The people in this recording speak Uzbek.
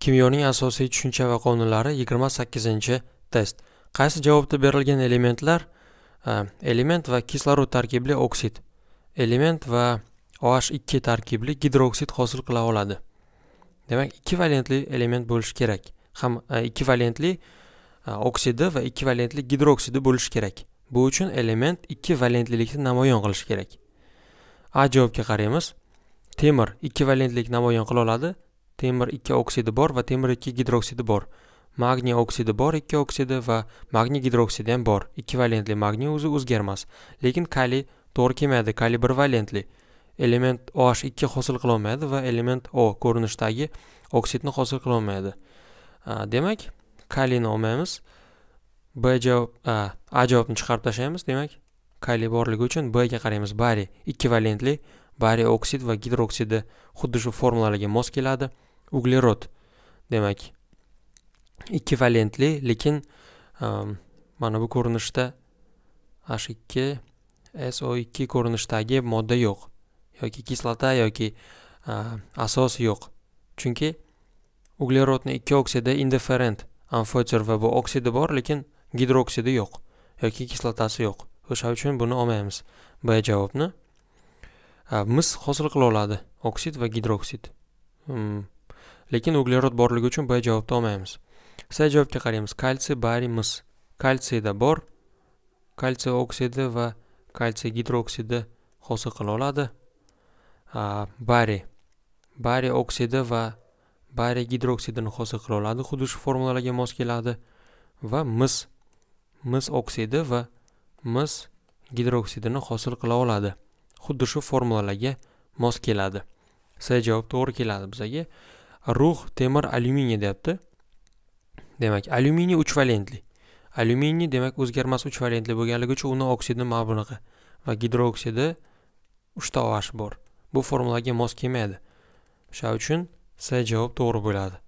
kimyoning asosiy tushuncha va qonunlari 28 test qaysi javobda berilgan elementlar element va kislorod tarkibli oksid element va OH2 tarkibli gidroksid hosil qila oladi demak ikki valentli element bo'lishi kerak ham ikki valentli oksidi va ikki valentli gidroksidi bo'lishi kerak bu uchun element ikki valentlilikni namoyon qilishi kerak a javobga qaraymiz temir ikki valentlik namoyon qila oladi temir 2 oksidi bor va temir 2 gidroksidi bor magniy oksidi bor 2 oksidi va magniy gidroksidi ham bor valentli magniy o'zi o'zgarmas lekin kaliy to'g'ri kelmaydi kaliy bir valentli element oh 2 hosil qila olmaydi va element o ko'rinishdagi oksidni hosil qila olmaydi. demak kaliyni olmaymiz b javob a javobni chiqarib tashlaymiz demak kaliy borligi uchun b ga qaraymiz Bari ikki valentli bari oksid va gidroksidi xuddi shu formulalarga mos keladi uglerod demak ekvivalentli lekin mana bu ko'rinishda h ikki so ikki ko'rinishdagi modda yo'q yoki kislota yoki asos yo'q chunki uglerodni ikki oksidi indiferent amfoter va bu oksidi bor lekin gidroksidi yo'q yoki kislotasi yo'q o'sha uchun buni olmaymiz b javobni mis hosil qila oladi oksid va gidroksid lekin uglerod borligi uchun b javobni olmaymiz c javobga qaraymiz kalsiy bariy mis kalsiyda bor kalsiy oksidi va kalsiy gidroksidi hosil qila oladi bariy bariy oksidi va bariy gidroksidini hosil qila oladi xuddi shu formulalarga mos keladi va mis mis oksidi va mis gidroksidini hosil qila oladi xuddi shu formulalarga mos keladi c javob to'g'ri keladi bizaga rux temir alyuminiy deyapti demak alyuminiy uch valentli alyuminiy demak o'zgarmas uch valentli bo'lganligi uchun uni oksidi mana bunaqa va gidrooksidi uchta oh bor bu formulaga mos kelmaydi o'sha uchun c javob to'g'ri bo'ladi